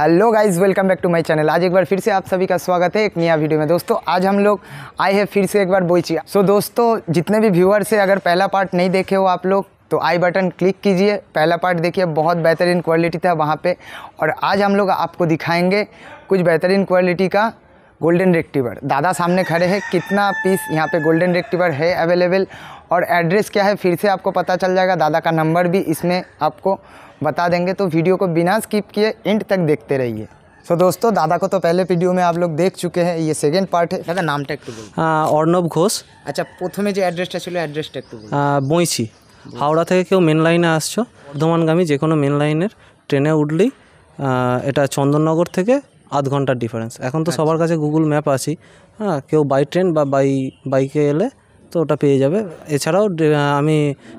Hello guys welcome back to my channel आज एक बार फिर से आप सभी का स्वागत है एक नया वीडियो में दोस्तों आज हम लोग आए हैं फिर से एक बार बोईचिया सो so, दोस्तों जितने भी व्यूअर्स है अगर पहला पार्ट नहीं देखे हो आप लोग तो आई बटन क्लिक कीजिए पहला पार्ट देखिए बहुत बेहतरीन क्वालिटी था वहाँ पर और आज हम लोग आपको दिखाएँगे कुछ बेहतरीन क्वालिटी का गोल्डन रेक्टिवर दादा सामने खड़े हैं कितना पीस यहाँ पे गोल्डन रेक्टिवर है अवेलेबल और एड्रेस क्या है फिर से आपको पता चल जाएगा दादा का नंबर भी इसमें आपको बता देंगे तो वीडियो को बिना स्किप किए एंड तक देखते रहिए तो दोस्तों दादा को तो पहले वीडियो में आप लोग देख চুকে হ্যাঁ ये সেকেন্ড পার্ট দাদা নামটা একটু বলুন অর্ণব ঘোষ আচ্ছা প্রথমে যে অ্যাড্রেসটা ছিল অ্যাড্রেসটা একটু হাওড়া থেকে কেউ মেন লাইনে আসছো বর্ধমানগামী যে কোনো মেন লাইনের ট্রেনে উঠলেই এটা চন্দননগর থেকে আধ ঘন্টার ডিফারেন্স এখন তো আচ্ছা। সবার কাছে গুগল ম্যাপ আছি হ্যাঁ কেউ বাই ট্রেন বা বাই বাইকে এলে তো ওটা পেয়ে যাবে এছাড়াও আমি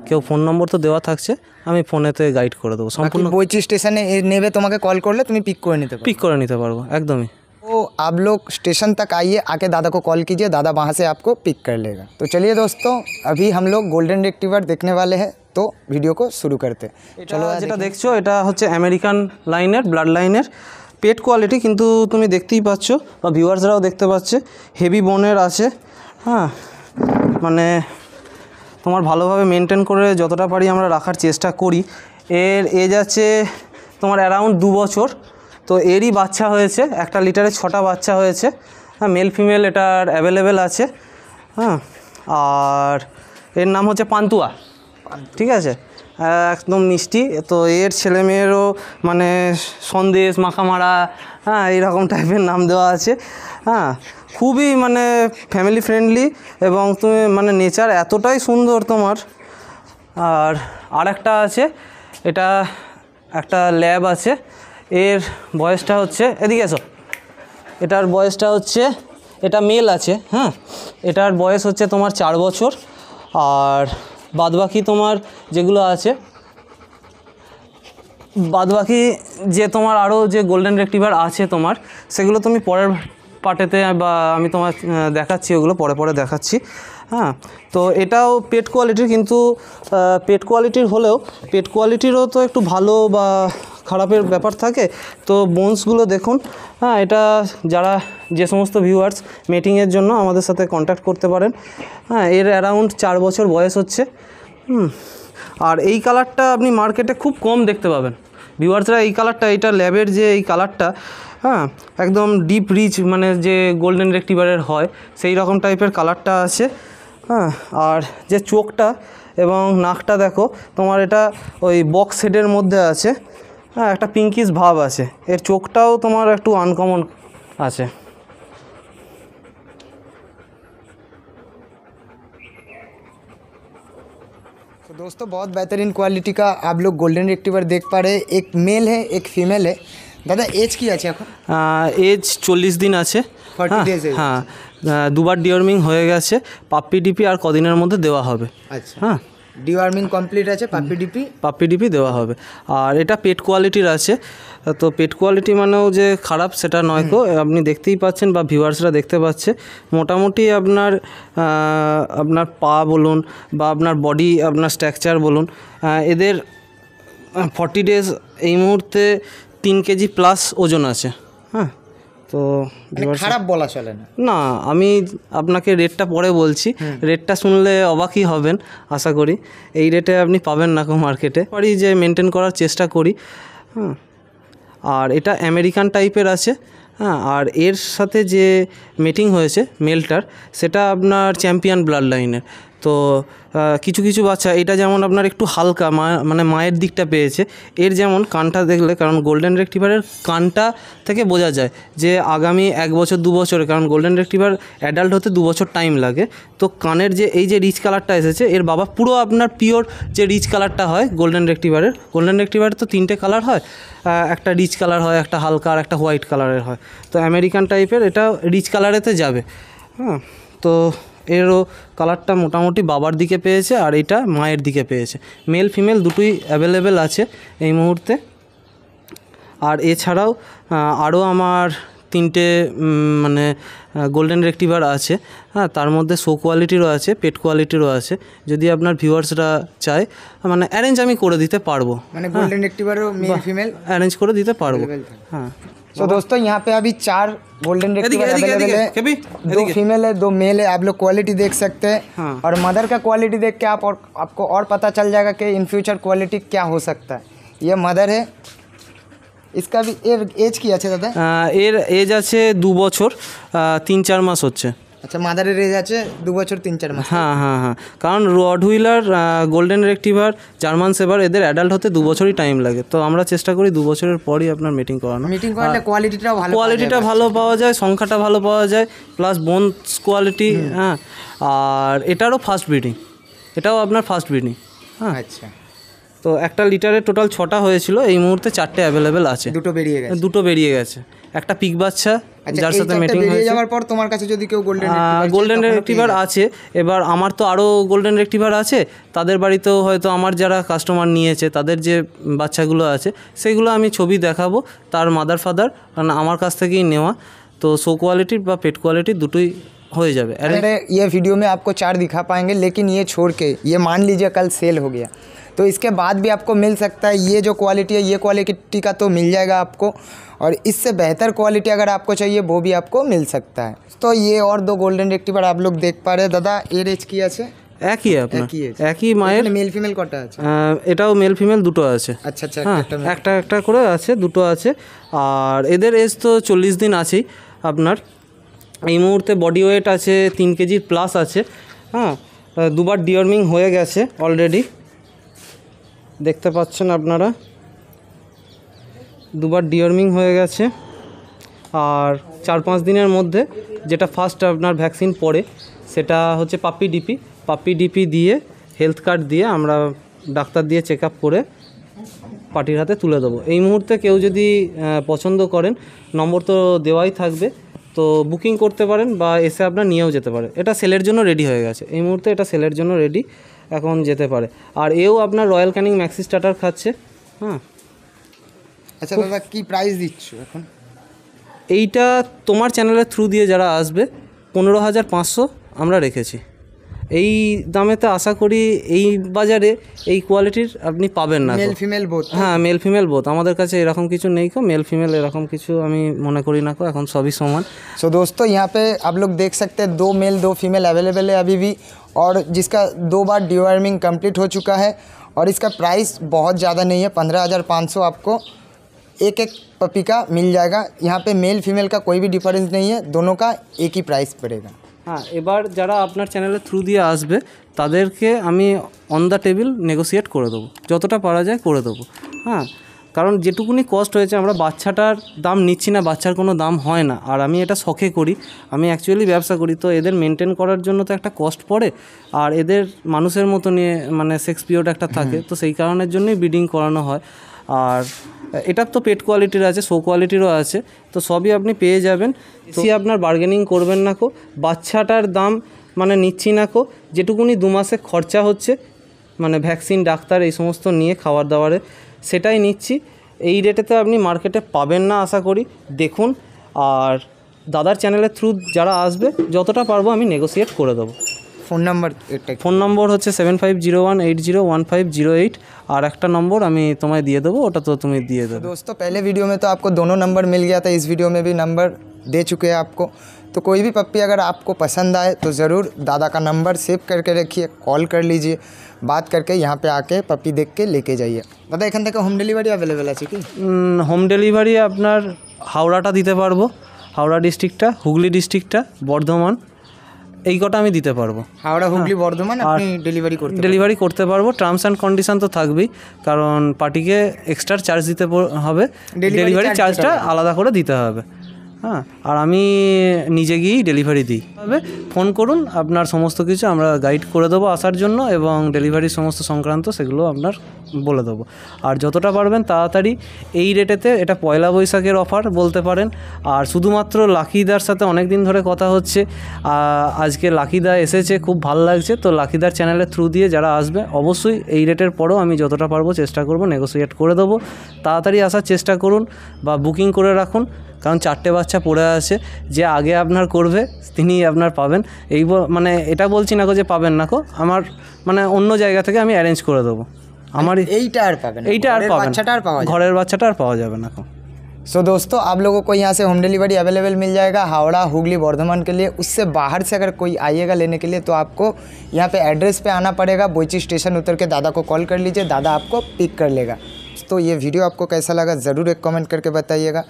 কেউ ফোন নম্বর তো দেওয়া থাকছে আমি ফোনেতে গাইড করে দেবো সম্পূর্ণ বইচি স্টেশনে নেবে তোমাকে কল করলে তুমি পিক করে নিতে পিক করে নিতে পারবো একদমই ও আপলোক স্টেশন स्टेशन আইয়ে আগে দাদাকে কল কিজিয়ে দাদা कीजिए दादा পিক से লেগা তো চলিয়ে लेगा तो चलिए গোল্ডেন अभी দেখনে लोग गोल्डन তো ভিডিও কো শুরু করতে চলো যেটা দেখছো এটা হচ্ছে আমেরিকান লাইনের ব্লাড লাইনের পেট কোয়ালিটি কিন্তু তুমি দেখতেই পাচ্ছ বা ভিউয়ার্সরাও দেখতে পাচ্ছে হেভি বোনের আছে হ্যাঁ মানে তোমার ভালোভাবে মেনটেন করে যতটা পারি আমরা রাখার চেষ্টা করি এর এজ আছে তোমার অ্যারাউন্ড দু বছর তো এরই বাচ্চা হয়েছে একটা লিটারে ছটা বাচ্চা হয়েছে হ্যাঁ মেল ফিমেল এটার অ্যাভেলেবেল আছে হ্যাঁ আর এর নাম হচ্ছে পান্তুয়া ঠিক আছে একদম মিষ্টি তো এর ছেলেমেয়েরও মানে সন্দেশ মাখামারা হ্যাঁ এইরকম টাইপের নাম দেওয়া আছে হ্যাঁ খুবই মানে ফ্যামিলি ফ্রেন্ডলি এবং তুমি মানে নেচার এতটাই সুন্দর তোমার আর আরেকটা আছে এটা একটা ল্যাব আছে এর বয়সটা হচ্ছে এদিকে এসো এটার বয়সটা হচ্ছে এটা মেল আছে হ্যাঁ এটার বয়স হচ্ছে তোমার চার বছর আর বাদবাকি তোমার যেগুলো আছে বাদবাকি যে তোমার আরও যে গোল্ডেন রেক্টিভার আছে তোমার সেগুলো তুমি পরের পাটেতে বা আমি তোমার দেখাচ্ছি ওগুলো পরে পরে দেখাচ্ছি হ্যাঁ তো এটাও পেট কোয়ালিটির কিন্তু পেট কোয়ালিটির হলেও পেট কোয়ালিটিরও তো একটু ভালো বা খারাপের ব্যাপার থাকে তো বোনসগুলো দেখুন হ্যাঁ এটা যারা যে সমস্ত ভিউয়ার্স মিটিংয়ের জন্য আমাদের সাথে কন্ট্যাক্ট করতে পারেন হ্যাঁ এর অ্যারাউন্ড চার বছর বয়স হচ্ছে হুম আর এই কালারটা আপনি মার্কেটে খুব কম দেখতে পাবেন ভিউয়ার্সরা এই কালারটা এটা ল্যাবের যে এই কালারটা হ্যাঁ একদম ডিপ রিচ মানে যে গোল্ডেন রেক্টিভারের হয় সেই রকম টাইপের কালারটা আছে হ্যাঁ আর যে চোখটা এবং নাকটা দেখো তোমার এটা ওই বক্স হেডের মধ্যে আছে হ্যাঁ একটা পিঙ্কিশ ভাব আছে এর চোখটাও তোমার একটু আনকমন আছে দোস্ত दोस्तों बहुत बेहतरीन क्वालिटी का आप लोग गोल्डन रिट्रीवर देख पा रहे हैं एक मेल है एक फीमेल है দাদা এজ কি আছে এখন এজ চল্লিশ দিন আছে হ্যাঁ, হ্যাঁ। দুবার ডিওয়ার্মিং হয়ে গেছে পাপ্পি ডিপি আর কদিনের মধ্যে দেওয়া হবে আচ্ছা হ্যাঁ ডিওয়ার্মিং কমপ্লিট আছে পাপ্পি ডিপি পাপ্পি ডিপি দেওয়া হবে আর এটা পেট কোয়ালিটির আছে তো পেট কোয়ালিটি মানেও যে খারাপ সেটা নয় তো আপনি দেখতেই পাচ্ছেন বা ভিউয়ার্সরা দেখতে পাচ্ছে মোটামুটি আপনার আপনার পা বলুন বা আপনার বডি আপনার স্ট্রাকচার বলুন এদের ফর্টি ডেজ এই মুহূর্তে তিন কেজি প্লাস ওজন আছে হ্যাঁ তো মানে খারাপ বলা চলে না আমি আপনাকে রেটটা পরে বলছি রেটটা শুনলে অবাকই হবেন আশা করি এই রেটে আপনি পাবেন না মার্কেটে পারি যে মেনটেন করার চেষ্টা করি হ্যাঁ আর এটা আমেরিকান টাইপের আছে হ্যাঁ আর এর সাথে যে মেটিং হয়েছে মেলটার সেটা আপনার চ্যাম্পিয়ন ব্লাড লাইনের তো কিছু কিছু বাচ্চা এটা যেমন আপনার একটু হালকা মা মানে মায়ের দিকটা পেয়েছে এর যেমন কানটা দেখলে কারণ গোল্ডেন রেক্টিভারের কানটা থেকে বোঝা যায় যে আগামী এক বছর দু বছরে কারণ গোল্ডেন রেক্টিভার অ্যাডাল্ট হতে দু বছর টাইম লাগে তো কানের যে এই যে রিচ কালারটা এসেছে এর বাবা পুরো আপনার পিওর যে রিচ কালারটা হয় গোল্ডেন রেক্টিভারের গোল্ডেন রেক্টিভারের তো তিনটে কালার হয় একটা রিচ কালার হয় একটা হালকা আর একটা হোয়াইট কালারের হয় তো আমেরিকান টাইপের এটা রিচ কালারেতে যাবে হ্যাঁ তো এরও কালারটা মোটামুটি বাবার দিকে পেয়েছে আর এটা মায়ের দিকে পেয়েছে মেল ফিমেল দুটোই অ্যাভেলেবেল আছে এই মুহূর্তে আর এছাড়াও আরও আমার তিনটে মানে গোল্ডেন রেক্টিভার আছে হ্যাঁ তার মধ্যে শো কোয়ালিটিরও আছে পেট কোয়ালিটিরও আছে যদি আপনার ভিউয়ার্সরা চায় মানে অ্যারেঞ্জ আমি করে দিতে পারবো মানে গোল্ডেন রেক্টিভারও মেল ফিমেল অ্যারেঞ্জ করে দিতে পারবো হ্যাঁ तो दोस्तों यहाँ पे अभी चार गोल्डन है दो फीमेल है दो मेल है आप लोग क्वालिटी देख सकते हैं हाँ। और मदर का क्वालिटी देख के आप और आपको और पता चल जाएगा कि इन फ्यूचर क्वालिटी क्या हो सकता है ये मदर है इसका भी एज किया दादा আছে एज এর दो আছে तीन चार मास हो আচ্ছা মাদারের রেজ আছে দু বছর তিন চার মাস হ্যাঁ হ্যাঁ হ্যাঁ কারণ rottweiler golden retriever German shepherd এদের অ্যাডাল্ট হতে দু বছরই টাইম লাগে তো আমরা চেষ্টা করি দু বছরের পরই আপনার মিটিং করানো মিটিং করালে কোয়ালিটিটাও ভালো কোয়ালিটিটা ভালো পাওয়া যায় সংখ্যাটা ভালো পাওয়া যায় প্লাস বোনস কোয়ালিটি হ্যাঁ আর এটারও ফার্স্ট ব্রিডিং এটাও আপনার ফার্স্ট ব্রিডিং হ্যাঁ আচ্ছা তো একটা লিটারে টোটাল ছটা হয়েছিল এই মুহূর্তে চারটে অ্যাভেলেবেল আছে দুটো বেরিয়ে গেছে দুটো বেরিয়ে গেছে একটা পিক বাচ্চা আচ্ছা, যার সাথে মিটিং হয়েছে যাওয়ার পর তোমার কাছে যদি কেউ গোল্ডেন গোল্ডেন রেক্টিভার আছে এবার আমার তো আরও গোল্ডেন রেক্টিভার আছে তাদের বাড়িতেও হয়তো আমার যারা কাস্টমার নিয়েছে তাদের যে বাচ্চাগুলো আছে সেগুলো আমি ছবি দেখাবো তার মাদার ফাদার কারণ আমার কাছ থেকেই নেওয়া তো শো কোয়ালিটির বা পেট কোয়ালিটি দুটোই হয়ে যাবে अरे ইয়ে ভিডিও মে আপকো চার দিখা পায়েঙ্গে লেকিন ইয়ে ছোড়কে ইয়ে মান লিজিয়ে কাল সেল सेल গিয়া तो इसके बाद भी आपको मिल सकता है ये जो क्वालिटी है ये क्वालिटी का तो मिल जाएगा आपको और इससे बेहतर क्वालिटी अगर आपको चाहिए वो भी आपको मिल सकता है तो ये और दो गोल्डन रेक्टिवर आप लोग देख पा रहे हैं दादा एर एज की आ एक ही है एक ही मायर मेल फीमेल कोटा अच्छा এটাও মেল ফিমেল দুটো আছে আচ্ছা আচ্ছা হ্যাঁ একটা একটা করে আছে দুটো আছে আর এদের এজ তো 40 দিন আছে আপনার এই মুহূর্তে বডি ওয়েট আছে 3 কেজি প্লাস আছে হ্যাঁ দুবার ডিওর্মিং হয়ে গেছে অলরেডি দেখতে পাচ্ছেন আপনারা দুবার ডিওর্মিং হয়ে গেছে আর চার পাঁচ দিনের মধ্যে যেটা ফার্স্ট আপনার ভ্যাকসিন পড়ে সেটা হচ্ছে পাপি ডিপি পাপি ডিপি দিয়ে হেলথ কার্ড দিয়ে আমরা ডাক্তার দিয়ে চেক করে পার্টির হাতে তুলে দেবো এই মুহূর্তে কেউ যদি পছন্দ করেন নম্বর তো দেওয়াই থাকবে তো বুকিং করতে পারেন বা এসে আপনার নিয়েও যেতে পারে এটা সেলের জন্য রেডি হয়ে গেছে এই মুহূর্তে এটা সেলের জন্য রেডি এখন যেতে পারে আর এও আপনার রয়্যাল ক্যানিং ম্যাক্সি স্টার্টার খাচ্ছে হ্যাঁ আচ্ছা দাদা কী প্রাইস দিচ্ছ এখন এইটা তোমার চ্যানেলের থ্রু দিয়ে যারা আসবে পনেরো হাজার পাঁচশো আমরা রেখেছি এই দামেতে আশা করি এই বাজারে এই কোয়ালিটির আপনি পাবেন না মেল ফিমেল বোথ হ্যাঁ মেল ফিমেল বোথ আমাদের কাছে এরকম मेल फीमेल এরকম কিছু আমি মনে করি না কো এখন সবই সমান সো दोस्तों यहाँ पे आप लोग देख सकते हैं दो मेल दो फीमेल अवेलेबल है अभी भी और जिसका दो बार डिवर्मिंग कम्प्लीट हो चुका है और इसका प्राइस बहुत ज़्यादा नहीं है पंद्रह हज़ार पाँच सौ आपको एक एक पपी का मिल जाएगा यहाँ पे मेल फीमेल का कोई भी डिफरेंस नहीं है दोनों का एक ही प्राइस पड़ेगा হ্যাঁ এবার যারা আপনার চ্যানেলের থ্রু দিয়ে আসবে তাদেরকে আমি অন দ্য টেবিল নেগোসিয়েট করে দেবো যতটা পারা যায় করে দেবো হ্যাঁ কারণ যেটুকুনি কস্ট হয়েছে আমরা বাচ্চাটার দাম নিচ্ছি না বাচ্চার কোনো দাম হয় না আর আমি এটা শখে করি আমি অ্যাকচুয়ালি ব্যবসা করি তো এদের মেনটেন করার জন্য তো একটা কস্ট পড়ে আর এদের মানুষের মতো নিয়ে মানে সেক্স পিরিয়ড একটা থাকে তো সেই কারণের জন্যই ব্রিডিং করানো হয় আর এটার তো পেট কোয়ালিটির আছে শো কোয়ালিটিরও আছে তো সবই আপনি পেয়ে যাবেন সে আপনার বার্গেনিং করবেন না কো বাচ্চাটার দাম মানে নিচ্ছি না কো যেটুকুনি দু মাসে খরচা হচ্ছে মানে ভ্যাকসিন ডাক্তার এই সমস্ত নিয়ে খাবার দাবারে সেটাই নিচ্ছি এই রেটেতে আপনি মার্কেটে পাবেন না আশা করি দেখুন আর দাদার চ্যানেলের থ্রু যারা আসবে যতটা পারবো আমি নেগোসিয়েট করে দেবো फोन नम्बर फोन नम्बर হচ্ছে seven five zero one eight zero one five zero eight और एक नंबर हमें तुम्हें दिए देव वो तो तुम्हें दिए दे दोस्तों पहले वीडियो में तो आपको दोनों नंबर मिल गया था इस वीडियो में भी नंबर दे चुके हैं आपको तो कोई भी पप्पी अगर आपको पसंद आए तो ज़रूर दादा का नंबर सेव करके रखिए कॉल कर लीजिए बात करके यहाँ पे आके पप्पी देख के लेके जाइए दादा एखन तक होम डिलीवरी अवेलेबल আছে কি হোম ডেলিভারি আপনার हावड़ा দিতে পারবো হাওড়া डिस्ट्रिक्ट হুগলি এই কটা আমি দিতে পারবো হাওড়া হুগলি হ্যাঁ। বর্ধমান আপনি ডেলিভারি করতে ডেলিভারি করতে পারবো টার্মস অ্যান্ড কন্ডিশন তো থাকবেই কারণ পার্টিকে এক্সট্রা চার্জ দিতে হবে ডেলিভারি চার্জটা আলাদা করে দিতে হবে হ্যাঁ আর আমি নিজে গিয়েই ডেলিভারি দিই তবে ফোন করুন আপনার সমস্ত কিছু আমরা গাইড করে দেবো আসার জন্য এবং ডেলিভারির সমস্ত সংক্রান্ত সেগুলো আপনার বলে দেবো আর যতটা পারবেন তাড়াতাড়ি এই রেটেতে এটা পয়লা বৈশাখের অফার বলতে পারেন আর শুধুমাত্র লাকিদার সাথে অনেক দিন ধরে কথা হচ্ছে আজকে লাকিদা এসেছে খুব ভাল লাগছে তো লাকিদার চ্যানেলের থ্রু দিয়ে যারা আসবে অবশ্যই এই রেটের পরেও আমি যতটা পারবো চেষ্টা করব নেগোসিয়েট করে দেবো তাড়াতাড়ি আসার চেষ্টা করুন বা বুকিং করে রাখুন কারণ চারটে বাচ্চা পড়ে আছে যে আগে আপনার করবে তিনি আপনার পাবেন এই মানে এটা বলছি না যে পাবেন না কো আমার মানে অন্য জায়গা থেকে আমি অ্যারেঞ্জ করে দেবো আমার এইটা আর পাবেন এইটা আর পাবেন ঘরের বাচ্চাটা আর পাওয়া যাবে না सो so, दोस्तों आप लोगों को यहाँ से होम डिलीवरी अवेलेबल मिल जाएगा हावड़ा हुगली बर्धमान के लिए उससे बाहर से अगर कोई आइएगा लेने के लिए तो आपको यहाँ पे एड्रेस पे आना पड़ेगा बोईची स्टेशन उतर के दादा को कॉल कर लीजिए दादा आपको पिक कर लेगा तो ये वीडियो आपको कैसा लगा ज़रूर एक कमेंट करके बताइएगा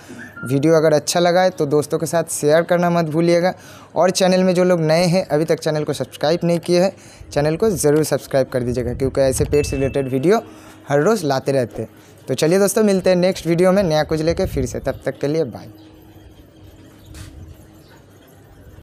वीडियो अगर अच्छा लगा है तो दोस्तों के साथ शेयर करना मत भूलिएगा और चैनल में जो लोग नए हैं अभी तक चैनल को सब्सक्राइब नहीं किए हैं चैनल को ज़रूर सब्सक्राइब कर दीजिएगा क्योंकि ऐसे पेट से रिलेटेड वीडियो हर रोज़ लाते रहते हैं तो चलिए दोस्तों मिलते हैं नेक्स्ट वीडियो में नया कुछ लेके फिर से तब तक के लिए बाय